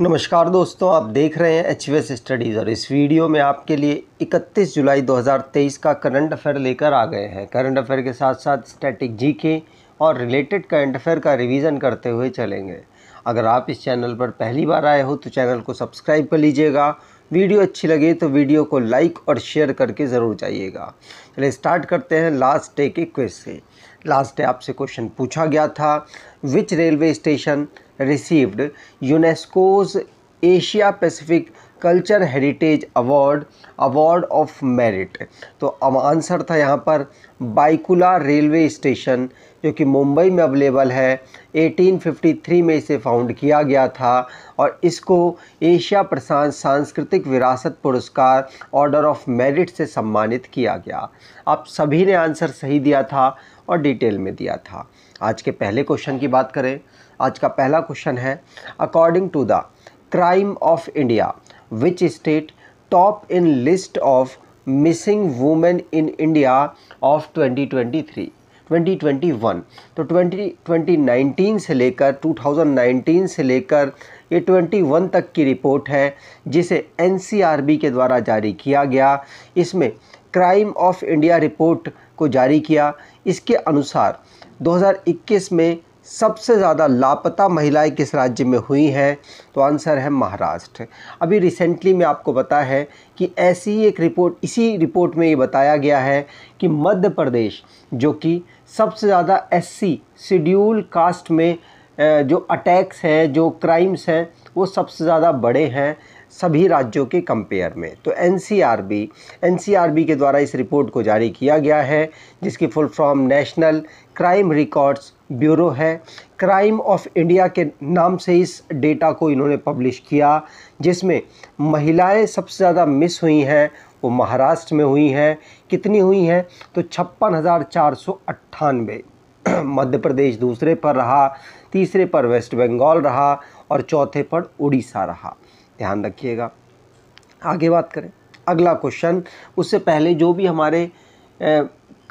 नमस्कार दोस्तों आप देख रहे हैं एच वी स्टडीज़ और इस वीडियो में आपके लिए 31 जुलाई 2023 का करंट अफेयर लेकर आ गए हैं करंट अफेयर के साथ साथ स्टैटिक जीके और रिलेटेड करंट अफेयर का रिवीजन करते हुए चलेंगे अगर आप इस चैनल पर पहली बार आए हो तो चैनल को सब्सक्राइब कर लीजिएगा वीडियो अच्छी लगे तो वीडियो को लाइक और शेयर करके ज़रूर जाइएगा चलिए स्टार्ट करते हैं लास्ट डे के क्विज से लास्ट डे आपसे क्वेश्चन पूछा गया था which railway station received UNESCO's Asia Pacific culture heritage award award of merit तो अब आंसर था यहाँ पर बाइकुला रेलवे स्टेशन जो कि मुंबई में अवेलेबल है 1853 में इसे फाउंड किया गया था और इसको एशिया प्रशांत सांस्कृतिक विरासत पुरस्कार ऑर्डर ऑफ मेरिट से सम्मानित किया गया आप सभी ने आंसर सही दिया था और डिटेल में दिया था आज के पहले क्वेश्चन की बात करें आज का पहला क्वेश्चन है according to the crime of India which state top in list of missing women in India of 2023 2021 तो 20 2019 से लेकर 2019 से लेकर ये 21 तक की रिपोर्ट है जिसे एन के द्वारा जारी किया गया इसमें क्राइम ऑफ इंडिया रिपोर्ट को जारी किया इसके अनुसार 2021 में सबसे ज़्यादा लापता महिलाएं किस राज्य में हुई हैं तो आंसर है महाराष्ट्र अभी रिसेंटली मैं आपको पता है कि ऐसी एक रिपोर्ट इसी रिपोर्ट में ये बताया गया है कि मध्य प्रदेश जो कि सबसे ज़्यादा एससी शेड्यूल कास्ट में जो अटैक्स हैं जो क्राइम्स हैं वो सबसे ज़्यादा बड़े हैं सभी राज्यों के कंपेयर में तो एन एनसीआरबी के द्वारा इस रिपोर्ट को जारी किया गया है जिसकी full form national crime records bureau है क्राइम ऑफ इंडिया के नाम से इस डेटा को इन्होंने पब्लिश किया जिसमें महिलाएं सबसे ज़्यादा मिस हुई हैं वो महाराष्ट्र में हुई हैं कितनी हुई हैं तो छप्पन हज़ार चार सौ मध्य प्रदेश दूसरे पर रहा तीसरे पर वेस्ट बंगाल रहा और चौथे पर उड़ीसा रहा ध्यान रखिएगा आगे बात करें अगला क्वेश्चन उससे पहले जो भी हमारे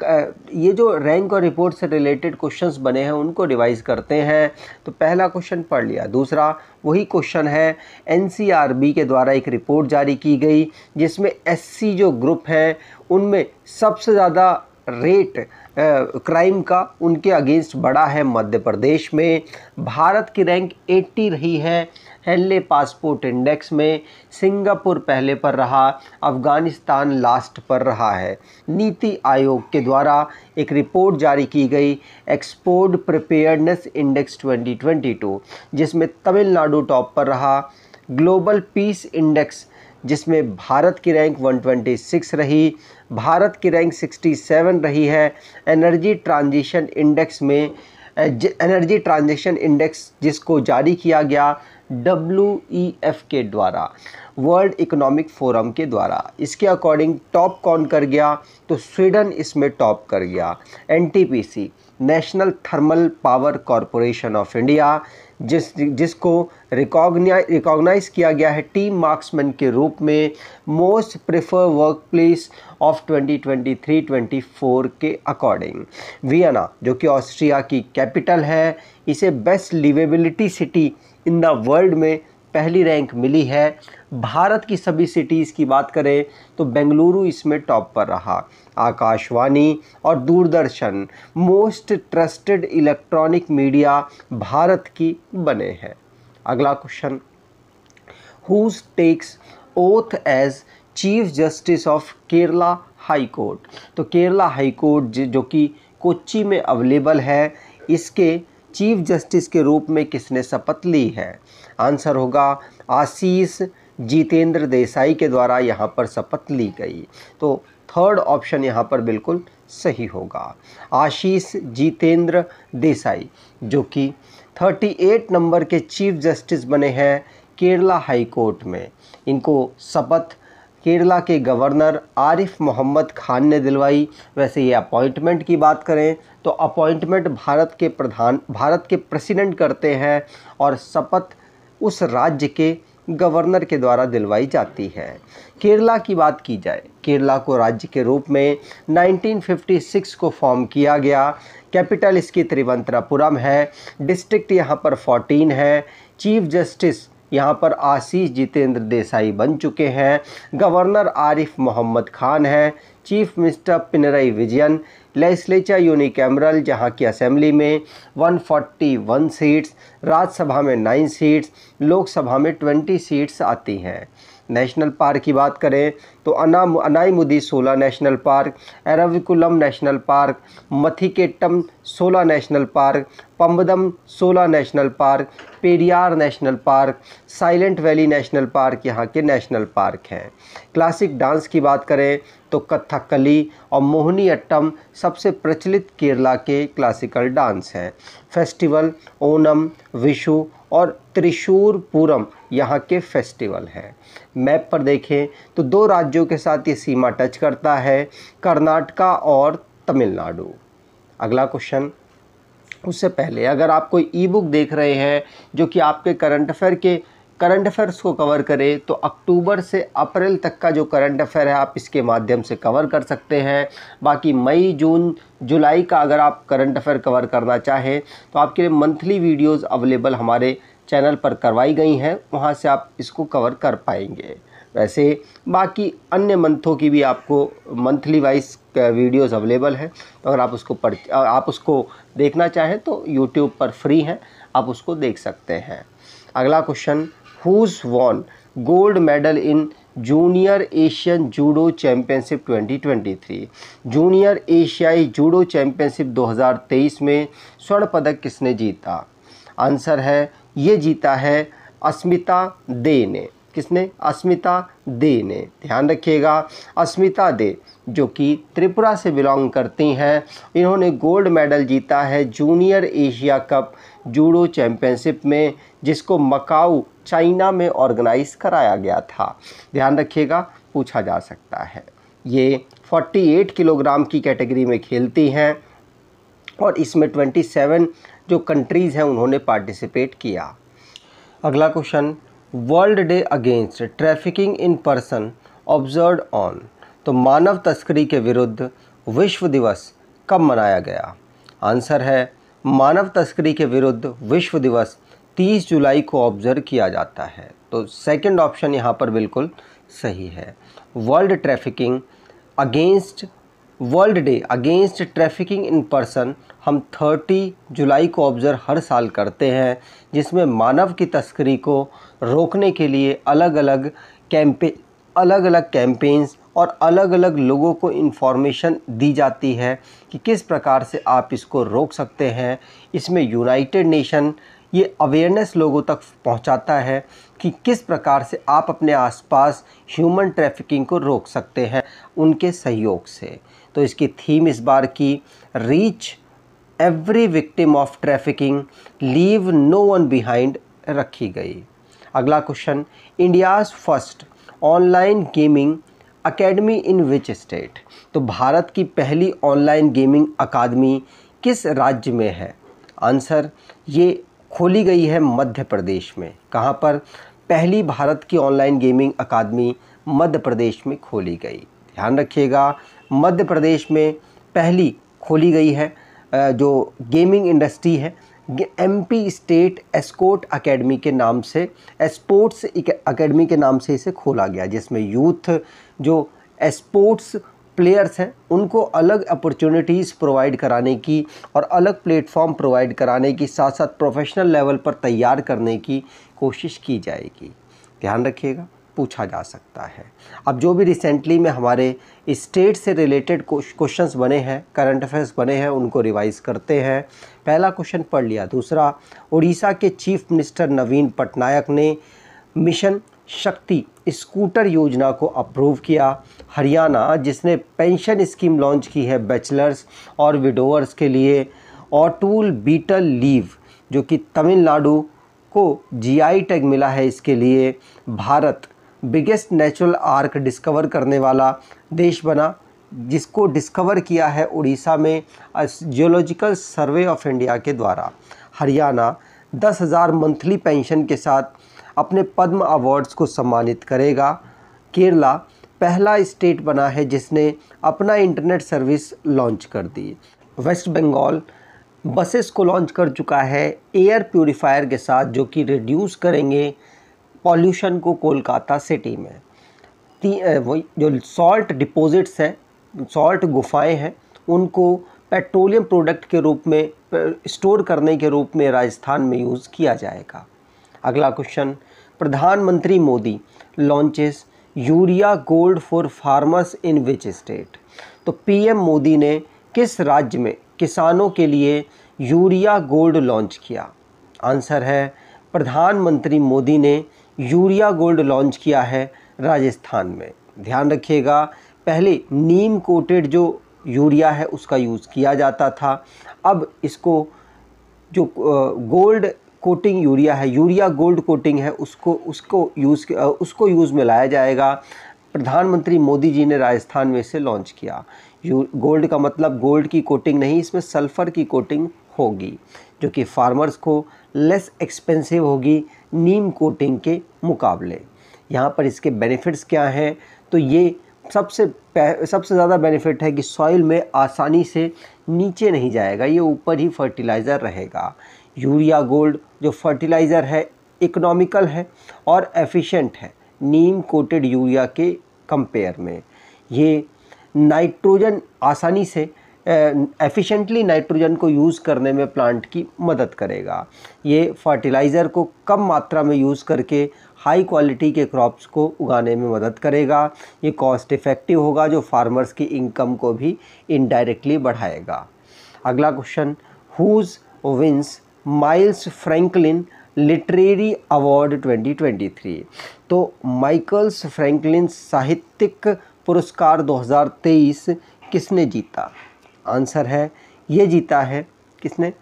ये जो रैंक और रिपोर्ट से रिलेटेड क्वेश्चंस बने हैं उनको रिवाइज करते हैं तो पहला क्वेश्चन पढ़ लिया दूसरा वही क्वेश्चन है एनसीआरबी के द्वारा एक रिपोर्ट जारी की गई जिसमें एससी जो ग्रुप है उनमें सबसे ज़्यादा रेट क्राइम का उनके अगेंस्ट बड़ा है मध्य प्रदेश में भारत की रैंक 80 रही है हेनले पासपोर्ट इंडेक्स में सिंगापुर पहले पर रहा अफ़गानिस्तान लास्ट पर रहा है नीति आयोग के द्वारा एक रिपोर्ट जारी की गई एक्सपोर्ट प्रिपेयर्डनेस इंडेक्स 2022 जिसमें तमिलनाडु टॉप पर रहा ग्लोबल पीस इंडेक्स जिसमें भारत की रैंक 126 रही भारत की रैंक 67 रही है एनर्जी ट्रांजिशन इंडेक्स में एनर्जी ट्रांजेक्शन इंडेक्स जिसको जारी किया गया डब्ल्यू ई एफ के द्वारा वर्ल्ड इकोनॉमिक फोरम के द्वारा इसके अकॉर्डिंग टॉप कौन कर गया तो स्वीडन इसमें टॉप कर गया सी national thermal power corporation of India जिस जिसको रिकॉग्नाइज रिकॉग्नाइज किया गया है टीम मार्क्समैन के रूप में most prefer work place of 2023-24 के अकॉर्डिंग वियना जो कि ऑस्ट्रिया की कैपिटल है इसे best liveability city in the world में पहली रैंक मिली है भारत की सभी सिटीज़ की बात करें तो बेंगलुरु इसमें टॉप पर रहा आकाशवाणी और Doordarshan most trusted electronic media Bharat की बने हैं अगला question who takes oath as chief justice of Kerala high court तो केरला हाई कोर्ट जो कि कोच्चि में अवेलेबल है इसके चीफ जस्टिस के रूप में किसने शपथ ली है आंसर होगा आशीष जितेंद्र देसाई के द्वारा यहाँ पर शपथ ली गई तो थर्ड ऑप्शन यहाँ पर बिल्कुल सही होगा आशीष जितेंद्र देसाई जो कि 38 नंबर के चीफ जस्टिस बने हैं केरला हाई कोर्ट में इनको शपथ केरला के गवर्नर आरिफ मोहम्मद खान ने दिलवाई वैसे ये अपॉइंटमेंट की बात करें तो अपॉइंटमेंट भारत के प्रधान भारत के प्रेसिडेंट करते हैं और शपथ उस राज्य के गवर्नर के द्वारा दिलवाई जाती है केरला की बात की जाए केरला को राज्य के रूप में 1956 को फॉर्म किया गया कैपिटल इसकी त्रिवंतरापुरम है डिस्ट्रिक्ट यहाँ पर 14 है चीफ जस्टिस यहाँ पर आशीष जितेंद्र देसाई बन चुके हैं गवर्नर आरिफ मोहम्मद खान हैं chief minister Pinarayi Vijayan legislature unicameral जहाँ की असेंबली में 141 सीट्स राज्यसभा में 9 सीट्स लोकसभा में 20 सीट्स आती हैं नेशनल पार्क की बात करें तो Anamudi Shola national park Eravikulam national park Mathikettan Shola national park Pambadum Shola national park Periyar national park Silent Valley national park यहाँ के नेशनल पार्क हैं क्लासिक डांस की बात करें तो कथकली और मोहनी अट्टम सबसे प्रचलित केरला के क्लासिकल डांस हैं फेस्टिवल ओनम विशु और त्रिशूर पूरम यहाँ के फेस्टिवल हैं मैप पर देखें तो दो राज्यों के साथ ये सीमा टच करता है कर्नाटका और तमिलनाडु अगला क्वेश्चन उससे पहले अगर आप कोई ई बुक देख रहे हैं जो कि आपके करंट अफेयर के करंट अफेयर्स को कवर करें तो अक्टूबर से अप्रैल तक का जो करंट अफेयर है आप इसके माध्यम से कवर कर सकते हैं बाकी मई जून जुलाई का अगर आप करंट अफेयर कवर करना चाहें तो आपके लिए मंथली वीडियोस अवेलेबल हमारे चैनल पर करवाई गई हैं वहाँ से आप इसको कवर कर पाएंगे वैसे बाकी अन्य मंथों की भी आपको मंथली वाइज वीडियोस अवेलेबल हैं तो अगर आप उसको पढ़ आप उसको देखना चाहें तो यूट्यूब पर फ्री हैं आप उसको देख सकते हैं अगला question who won gold medal in junior Asian judo championship 2023 junior एशियाई जूडो चैम्पियनशिप 2023 में स्वर्ण पदक किसने जीता आंसर है ये जीता है अस्मिता दे ने किसने अस्मिता दे ने ध्यान रखिएगा अस्मिता दे जो कि त्रिपुरा से बिलोंग करती हैं इन्होंने गोल्ड मेडल जीता है junior Asia cup judo championship में जिसको मकाऊ चाइना में ऑर्गेनाइज कराया गया था ध्यान रखिएगा पूछा जा सकता है ये 48 किलोग्राम की कैटेगरी में खेलती हैं और इसमें 27 जो कंट्रीज़ हैं उन्होंने पार्टिसिपेट किया अगला question world day against trafficking in person observe on तो मानव तस्करी के विरुद्ध विश्व दिवस कब मनाया गया आंसर है मानव तस्करी के विरुद्ध विश्व दिवस 30 जुलाई को ऑब्जर्व किया जाता है तो सेकंड ऑप्शन यहाँ पर बिल्कुल सही है world trafficking against world day against trafficking in person हम 30 जुलाई को ऑब्ज़र्व हर साल करते हैं जिसमें मानव की तस्करी को रोकने के लिए अलग अलग कैंपे अलग अलग कैंपेन्स और अलग अलग लोगों को इन्फॉर्मेशन दी जाती है कि किस प्रकार से आप इसको रोक सकते हैं इसमें यूनाइटेड नेशन ये अवेयरनेस लोगों तक पहुंचाता है कि किस प्रकार से आप अपने आसपास ह्यूमन ट्रैफिकिंग को रोक सकते हैं उनके सहयोग से तो इसकी थीम इस बार की reach every victim of trafficking leave no one behind रखी गई अगला question India's first online gaming academy in which state तो भारत की पहली ऑनलाइन गेमिंग अकादमी किस राज्य में है आंसर ये खोली गई है मध्य प्रदेश में कहाँ पर पहली भारत की ऑनलाइन गेमिंग अकादमी मध्य प्रदेश में खोली गई ध्यान रखिएगा मध्य प्रदेश में पहली खोली गई है जो गेमिंग इंडस्ट्री है एम पी स्टेट एस्कोट अकेडमी के नाम से एस्पोर्ट्स अकेडमी के नाम से इसे खोला गया जिसमें यूथ जो एस्पोर्ट्स प्लेयर्स हैं उनको अलग अपॉर्चुनिटीज़ प्रोवाइड कराने की और अलग प्लेटफॉर्म प्रोवाइड कराने की साथ साथ प्रोफेशनल लेवल पर तैयार करने की कोशिश की जाएगी ध्यान रखिएगा पूछा जा सकता है अब जो भी रिसेंटली में हमारे स्टेट से रिलेटेड क्वेश्चंस बने हैं करंट अफेयर्स बने हैं उनको रिवाइज करते हैं पहला क्वेश्चन पढ़ लिया दूसरा उड़ीसा के चीफ मिनिस्टर नवीन पटनायक ने मिशन शक्ति स्कूटर योजना को अप्रूव किया हरियाणा जिसने पेंशन स्कीम लॉन्च की है बैचलर्स और विडोवर्स के लिए और टूल बीटल लीव जो कि तमिलनाडु को जीआई टैग मिला है इसके लिए Bharat biggest natural arch discover करने वाला देश बना जिसको डिस्कवर किया है उड़ीसा में जियोलॉजिकल सर्वे ऑफ इंडिया के द्वारा हरियाणा दस हज़ार मंथली पेंशन के साथ अपने पद्म अवार्ड्स को सम्मानित करेगा केरला पहला स्टेट बना है जिसने अपना इंटरनेट सर्विस लॉन्च कर दी वेस्ट बंगाल बसेस को लॉन्च कर चुका है एयर प्योरीफायर के साथ जो कि रिड्यूस करेंगे पॉल्यूशन को कोलकाता सिटी में वो जो सॉल्ट डिपॉजिट्स हैं सॉल्ट गुफाएं हैं उनको पेट्रोलियम प्रोडक्ट के रूप में स्टोर करने के रूप में राजस्थान में यूज़ किया जाएगा अगला क्वेश्चन प्रधानमंत्री Modi launches urea gold for farmers in which state तो पीएम मोदी ने किस राज्य में किसानों के लिए यूरिया गोल्ड लॉन्च किया आंसर है प्रधानमंत्री मोदी ने यूरिया गोल्ड लॉन्च किया है राजस्थान में ध्यान रखिएगा पहले नीम कोटेड जो यूरिया है उसका यूज़ किया जाता था अब इसको जो गोल्ड कोटिंग यूरिया है यूरिया गोल्ड कोटिंग है उसको उसको यूज़ उसको यूज़ में लाया जाएगा प्रधानमंत्री मोदी जी ने राजस्थान में इसे लॉन्च किया यू गोल्ड का मतलब गोल्ड की कोटिंग नहीं इसमें सल्फ़र की कोटिंग होगी जो कि फार्मर्स को लेस एक्सपेंसिव होगी नीम कोटिंग के मुकाबले यहाँ पर इसके बेनिफिट्स क्या हैं तो ये सबसे सबसे ज़्यादा बेनिफिट है कि सॉइल में आसानी से नीचे नहीं जाएगा ये ऊपर ही फर्टिलाइज़र रहेगा यूरिया गोल्ड जो फर्टिलाइज़र है इकोनॉमिकल है और एफिशिएंट है नीम कोटेड यूरिया के कंपेयर में ये नाइट्रोजन आसानी से एफिशिएंटली नाइट्रोजन को यूज़ करने में प्लांट की मदद करेगा ये फर्टिलाइज़र को कम मात्रा में यूज़ करके हाई क्वालिटी के क्रॉप्स को उगाने में मदद करेगा ये कॉस्ट इफ़ेक्टिव होगा जो फार्मर्स की इनकम को भी इनडायरेक्टली बढ़ाएगा अगला question who's wins Miles Franklin literary award 2023 तो माइकल्स फ्रैंकलिन साहित्यिक पुरस्कार 2023 किसने जीता आंसर है ये जीता है किसने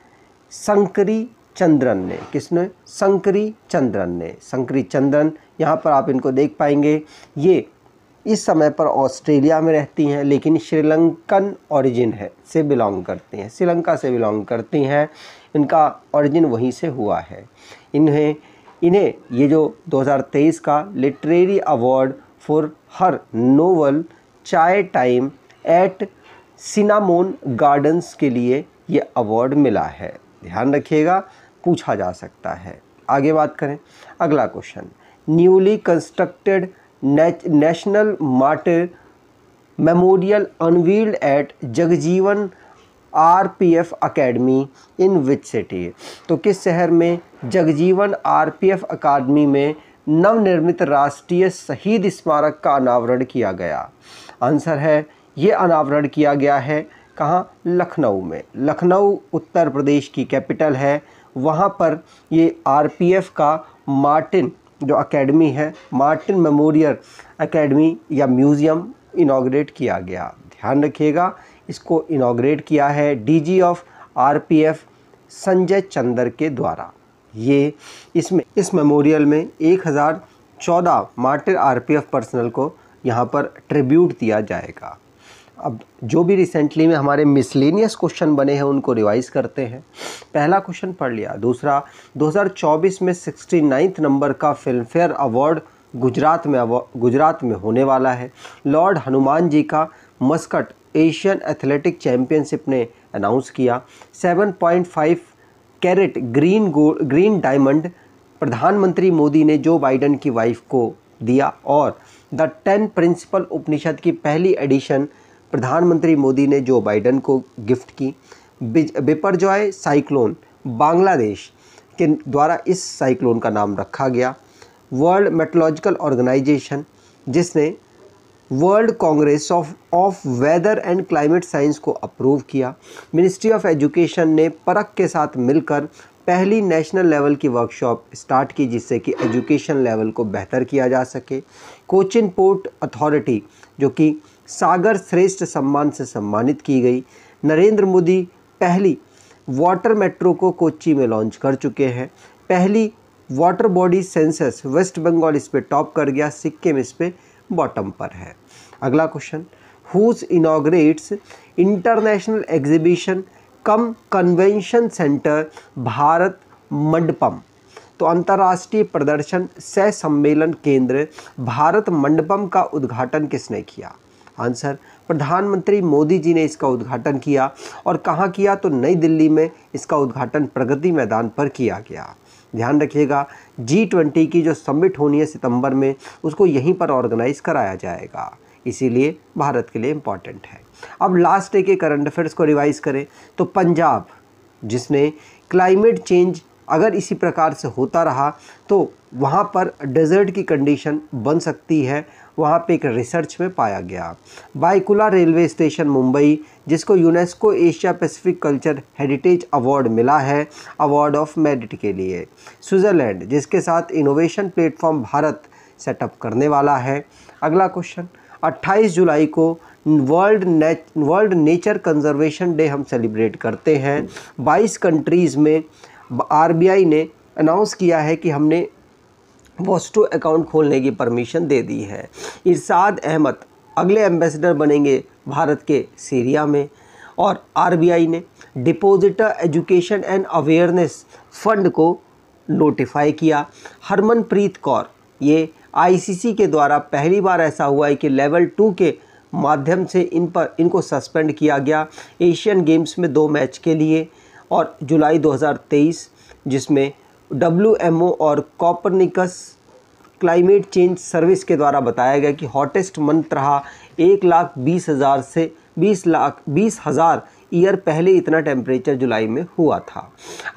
संकरी चंद्रन ने किसने संकरी चंद्रन ने संकरी चंद्रन यहाँ पर आप इनको देख पाएंगे ये इस समय पर ऑस्ट्रेलिया में रहती हैं लेकिन श्रीलंकन ओरिजिन है से बिलोंग करती हैं श्रीलंका से बिलोंग करती हैं इनका ओरिजिन वहीं से हुआ है इन्हें इन्हें ये जो 2023 का literary award for her novel chai time at Cinnamon Gardens के लिए ये अवार्ड मिला है ध्यान रखिएगा पूछा जा सकता है आगे बात करें अगला question newly constructed national martyr memorial unveiled at Jagjivan RPF academy in which city तो किस शहर में जगजीवन आरपीएफ एकेडमी में नवनिर्मित राष्ट्रीय शहीद स्मारक का अनावरण किया गया आंसर है ये अनावरण किया गया है कहाँ लखनऊ में लखनऊ उत्तर प्रदेश की कैपिटल है वहाँ पर ये आरपीएफ का मार्टिन जो एकेडमी है मार्टिन मेमोरियल एकेडमी या म्यूज़ियम इनाग्रेट किया गया ध्यान रखिएगा इसको इनाग्रेट किया है DG of RPF Sanjay Chander के द्वारा ये इसमें इस मेमोरियल में 1014 मार्टिन आरपीएफ पर्सनल को यहाँ पर ट्रिब्यूट दिया जाएगा अब जो भी रिसेंटली में हमारे मिसलिनियस क्वेश्चन बने हैं उनको रिवाइज़ करते हैं पहला क्वेश्चन पढ़ लिया दूसरा 2024 में सिक्सटी नंबर का फिल्मफेयर अवार्ड गुजरात में गुजरात में होने वाला है लॉर्ड हनुमान जी का मस्कट एशियन एथलेटिक चैम्पियनशिप ने अनाउंस किया 7.5 कैरेट ग्रीन ग्रीन डायमंड प्रधानमंत्री मोदी ने जो बाइडन की वाइफ को दिया और द टेन प्रिंसिपल उपनिषद की पहली एडिशन प्रधानमंत्री मोदी ने जो बाइडन को गिफ्ट की बिपरजॉय साइक्लोन बांग्लादेश के द्वारा इस साइक्लोन का नाम रखा गया वर्ल्ड मेट्रोलॉजिकल ऑर्गेनाइजेशन जिसने world congress of of weather and climate science को अप्रूव किया मिनिस्ट्री ऑफ एजुकेशन ने परख के साथ मिलकर पहली नेशनल लेवल की वर्कशॉप स्टार्ट की जिससे कि एजुकेशन लेवल को बेहतर किया जा सके कोचिन पोर्ट अथॉरिटी जो कि सागर श्रेष्ठ सम्मान से सम्मानित की गई नरेंद्र मोदी पहली वाटर मेट्रो को कोची में लॉन्च कर चुके हैं पहली water body census west Bengal इस पर टॉप कर गया सिक्किम इस पर बॉटम पर है अगला question who's inaugurates international exhibition cum convention centre Bharat Mandapam तो अंतर्राष्ट्रीय प्रदर्शन सह सम्मेलन केंद्र भारत मंडपम का उद्घाटन किसने किया आंसर प्रधानमंत्री मोदी जी ने इसका उद्घाटन किया और कहाँ किया तो नई दिल्ली में इसका उद्घाटन प्रगति मैदान पर किया गया ध्यान रखिएगा जी ट्वेंटी की जो समिट होनी है सितंबर में उसको यहीं पर ऑर्गेनाइज कराया जाएगा इसीलिए भारत के लिए इम्पॉर्टेंट है अब लास्ट डे के करंट अफेयर्स को रिवाइज़ करें तो पंजाब जिसने क्लाइमेट चेंज अगर इसी प्रकार से होता रहा तो वहाँ पर डेजर्ट की कंडीशन बन सकती है वहाँ पे एक रिसर्च में पाया गया बाइकुला रेलवे स्टेशन मुंबई जिसको UNESCO Asia Pacific culture heritage award मिला है अवार्ड ऑफ मेरिट के लिए स्विट्ज़रलैंड जिसके साथ इनोवेशन प्लेटफॉर्म भारत सेटअप करने वाला है अगला क्वेश्चन 28 जुलाई को वर्ल्ड ने वर्ल्ड नेचर कंजर्वेशन डे हम सेलिब्रेट करते हैं 22 कंट्रीज़ में आरबीआई ने अनाउंस किया है कि हमने वोस्टो अकाउंट खोलने की परमिशन दे दी है इरशाद अहमद अगले एम्बेसडर बनेंगे भारत के सीरिया में और आरबीआई ने depositor education and awareness fund को नोटिफाई किया हरमनप्रीत कौर ये आईसीसी के द्वारा पहली बार ऐसा हुआ है कि लेवल टू के माध्यम से इन पर इनको सस्पेंड किया गया एशियन गेम्स में दो मैच के लिए और जुलाई 2023 जिसमें डब्ल्यू और कॉपरनिकस क्लाइमेट चेंज सर्विस के द्वारा बताया गया कि हॉटेस्ट मंथ रहा एक लाख बीस हज़ार से बीस लाख बीस हज़ार ईयर पहले इतना टेम्परेचर जुलाई में हुआ था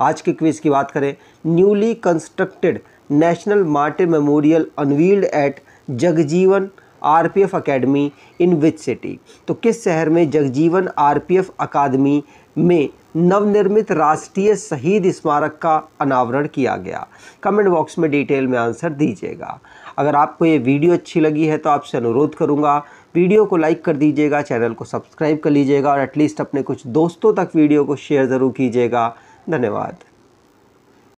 आज के क्विज़ की बात करें newly constructed national martyr memorial unveiled at Jagjivan RPF academy in which city तो किस शहर में जगजीवन आरपीएफ अकादमी में नवनिर्मित राष्ट्रीय शहीद स्मारक का अनावरण किया गया कमेंट बॉक्स में डिटेल में आंसर दीजिएगा अगर आपको ये वीडियो अच्छी लगी है तो आपसे अनुरोध करूँगा वीडियो को लाइक कर दीजिएगा चैनल को सब्सक्राइब कर लीजिएगा और एटलीस्ट अपने कुछ दोस्तों तक वीडियो को शेयर ज़रूर कीजिएगा धन्यवाद